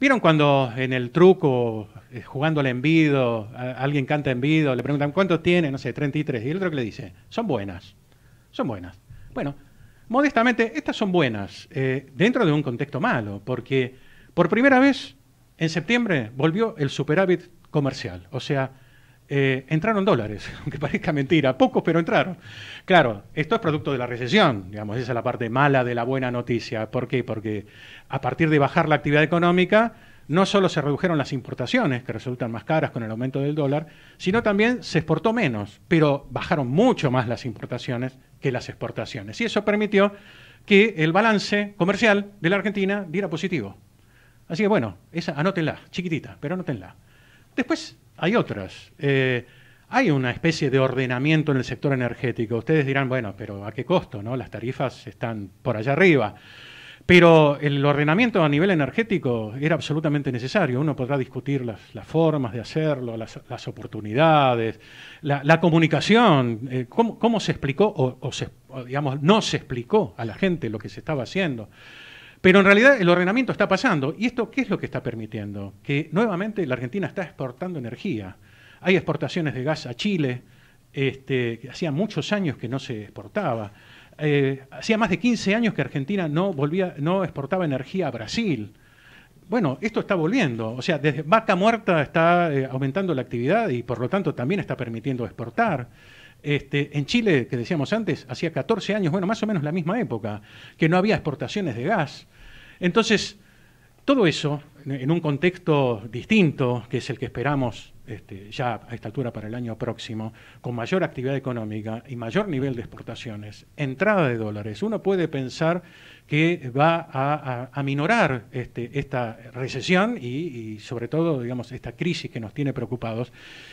¿Vieron cuando en el truco, eh, jugando al envido, alguien canta envido, le preguntan cuánto tiene? No sé, 33. Y el otro que le dice, son buenas, son buenas. Bueno, modestamente, estas son buenas eh, dentro de un contexto malo, porque por primera vez en septiembre volvió el superávit comercial. O sea, eh, entraron dólares, aunque parezca mentira, pocos, pero entraron. Claro, esto es producto de la recesión, digamos, esa es la parte mala de la buena noticia. ¿Por qué? Porque a partir de bajar la actividad económica, no solo se redujeron las importaciones, que resultan más caras con el aumento del dólar, sino también se exportó menos, pero bajaron mucho más las importaciones que las exportaciones. Y eso permitió que el balance comercial de la Argentina diera positivo. Así que bueno, esa anótenla, chiquitita, pero anótenla. Después hay otras. Eh, hay una especie de ordenamiento en el sector energético. Ustedes dirán, bueno, pero ¿a qué costo? No? Las tarifas están por allá arriba. Pero el ordenamiento a nivel energético era absolutamente necesario. Uno podrá discutir las, formas de hacerlo, las, oportunidades, la, comunicación, eh, cómo, se explicó o, no se explicó a la gente lo que se estaba haciendo. Pero en realidad el ordenamiento está pasando. ¿Y esto qué es lo que está permitiendo? Que nuevamente la Argentina está exportando energía. Hay exportaciones de gas a Chile, este, que hacía muchos años que no se exportaba. Eh, hacía más de 15 años que Argentina no, volvía, no exportaba energía a Brasil. Bueno, esto está volviendo. O sea, desde vaca muerta está eh, aumentando la actividad y por lo tanto también está permitiendo exportar. Este, en Chile, que decíamos antes, hacía 14 años, bueno, más o menos la misma época, que no había exportaciones de gas. Entonces, todo eso, en un contexto distinto, que es el que esperamos este, ya a esta altura para el año próximo, con mayor actividad económica y mayor nivel de exportaciones, entrada de dólares, uno puede pensar que va a, aminorar este, esta recesión y, sobre todo, digamos, esta crisis que nos tiene preocupados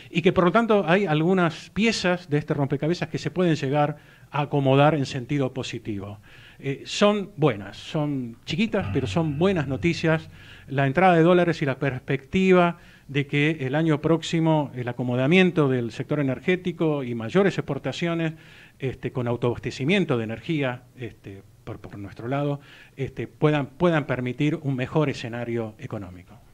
y que por lo tanto hay algunas piezas de este rompecabezas que se pueden llegar acomodar en sentido positivo. Eh, son buenas, son chiquitas, pero son buenas noticias. La entrada de dólares y la perspectiva de que el año próximo el acomodamiento del sector energético y mayores exportaciones este, con autoabastecimiento de energía este, por, nuestro lado este, puedan, puedan permitir un mejor escenario económico.